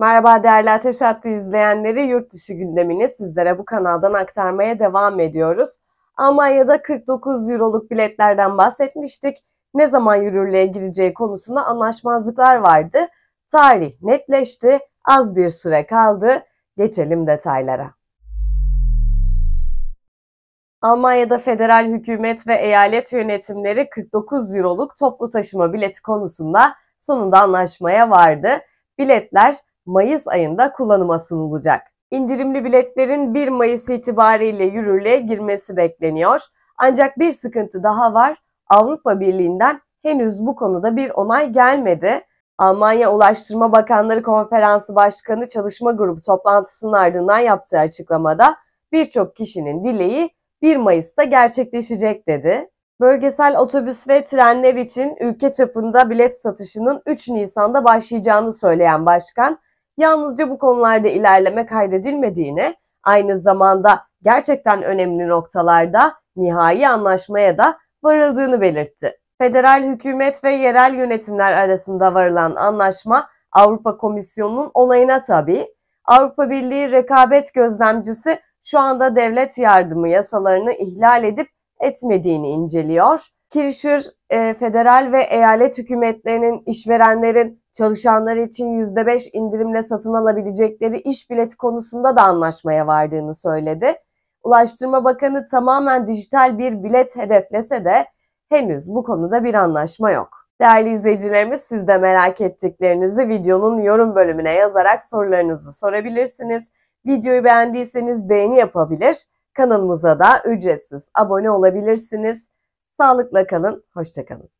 Merhaba değerli Ateş Hattı izleyenleri, yurt dışı gündemini sizlere bu kanaldan aktarmaya devam ediyoruz. Almanya'da 49 euroluk biletlerden bahsetmiştik. Ne zaman yürürlüğe gireceği konusunda anlaşmazlıklar vardı. Tarih netleşti, az bir süre kaldı. Geçelim detaylara. Almanya'da federal hükümet ve eyalet yönetimleri 49 euroluk toplu taşıma bileti konusunda sonunda anlaşmaya vardı. Biletler Mayıs ayında kullanıma sunulacak. İndirimli biletlerin 1 Mayıs itibariyle yürürlüğe girmesi bekleniyor. Ancak bir sıkıntı daha var. Avrupa Birliği'nden henüz bu konuda bir onay gelmedi. Almanya Ulaştırma Bakanları Konferansı Başkanı Çalışma Grubu toplantısının ardından yaptığı açıklamada birçok kişinin dileği 1 Mayıs'ta gerçekleşecek dedi. Bölgesel otobüs ve trenler için ülke çapında bilet satışının 3 Nisan'da başlayacağını söyleyen başkan, yalnızca bu konularda ilerleme kaydedilmediğini, aynı zamanda gerçekten önemli noktalarda nihai anlaşmaya da varıldığını belirtti. Federal hükümet ve yerel yönetimler arasında varılan anlaşma Avrupa Komisyonu'nun onayına tabi. Avrupa Birliği rekabet gözlemcisi şu anda devlet yardımı yasalarını ihlal edip etmediğini inceliyor. Kirşir, e, federal ve eyalet hükümetlerinin, işverenlerin çalışanlar için %5 indirimle satın alabilecekleri iş bileti konusunda da anlaşmaya vardığını söyledi. Ulaştırma Bakanı tamamen dijital bir bilet hedeflese de henüz bu konuda bir anlaşma yok. Değerli izleyicilerimiz siz de merak ettiklerinizi videonun yorum bölümüne yazarak sorularınızı sorabilirsiniz. Videoyu beğendiyseniz beğeni yapabilir, kanalımıza da ücretsiz abone olabilirsiniz. Sağlıkla kalın, hoşçakalın.